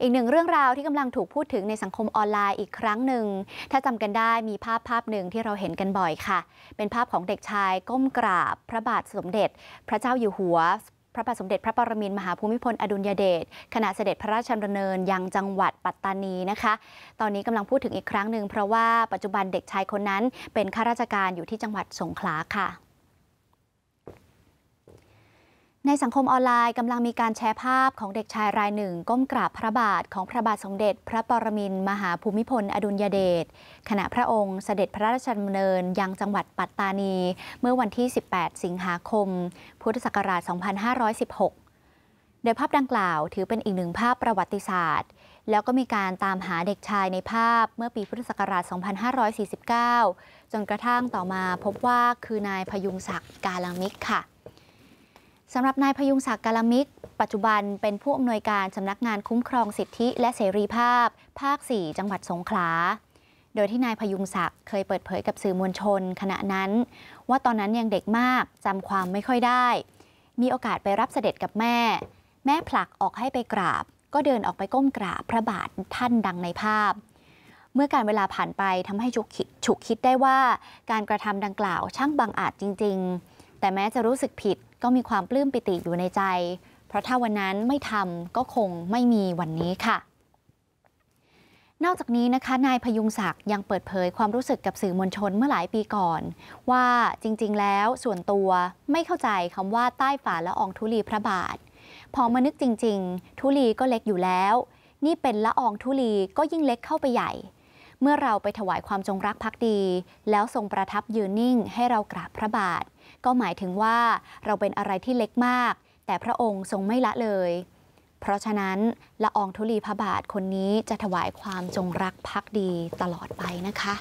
อีกหนึ่งเรื่องราวที่กำลังถูกพูดถึงในสังคมออนไลน์อีกครั้งหนึ่ง ถ้าจำกันได้มีภาพภาพหนึ่งที่เราเห็นกันบ่อยค่ะ เป็นภาพของเด็กชายก้มกราบพระบาทสมเด็จ พระเจ้าอยู่หัว พระบาทสมเด็จพระปรมินทรมหาภูมิพลอดุลยเดชขณะเสด็จพระราชดำเนินยังจังหวัดปัตตานีนะคะ ตอนนี้กำลังพูดถึงอีกครั้งหนึ่งเพราะว่าปัจจุบันเด็กชายคนนั้น เป็นข้าราชการอยู่ที่จังหวัดสงขลาค่ะในสังคมออนไลน์กำลังมีการแชร์ภาพของเด็กชายรายหนึ่ง ก้มกราบพระบาทของพระบาทสมเด็จ พระปรมิน มหาภูมิพล อดุลยเดชขณะพระองค์เสด็จพระราชดำเนิน ยังจังหวัดปัตตานี เมื่อวันที่ 18 สิงหาคม พุทธศักราช 2516 โดยภาพดังกล่าวถือเป็นอีกหนึ่งภาพประวัติศาสตร์แล้วก็มีการตามหาเด็กชายในภาพเมื่อปีพุทธศักราช 2549 จนกระทั่งต่อมาพบว่าคือนายพยุงศักดิ์กาลังมิกค่ะสำหรับนายพยุงศักดิ์กาลมิกปัจจุบันเป็นผู้อำนวยการสำนักงานคุ้มครองสิทธิและเสรีภาพ ภาค 4 จังหวัดสงขลา โดยที่นายพยุงศักดิ์เคยเปิดเผยกับสื่อมวลชนขณะนั้น ว่าตอนนั้นยังเด็กมาก จำความไม่ค่อยได้ มีโอกาสไปรับเสด็จกับแม่ แม่ผลักออกให้ไปกราบ ก็เดินออกไปก้มกราบพระบาทท่านดังในภาพ เมื่อการเวลาผ่านไปทำให้ฉุกคิดได้ว่า การกระทำดังกล่าวช่างบังอาจจริงแต่แม้จะรู้สึกผิดก็มีความปลื้มปิติอยู่ในใจ เพราะถ้าวันนั้นไม่ทำก็คงไม่มีวันนี้ค่ะ นอกจากนี้นะคะนายพยุงศักดิ์ยังเปิดเผยความรู้สึกกับสื่อมวลชนเมื่อหลายปีก่อน ว่าจริงๆแล้วส่วนตัวไม่เข้าใจคำว่าใต้ฝ่าละอองธุลีพระบาท พอมานึกจริงๆธุลีก็เล็กอยู่แล้ว นี่เป็นละอองธุลีก็ยิ่งเล็กเข้าไปใหญ่เมื่อเราไปถวายความจงรักภักดี แล้วทรงประทับยืนนิ่งให้เรากราบพระบาท ก็หมายถึงว่าเราเป็นอะไรที่เล็กมาก แต่พระองค์ทรงไม่ละเลย เพราะฉะนั้น ละอองธุลีพระบาทคนนี้จะถวายความจงรักภักดีตลอดไปนะคะ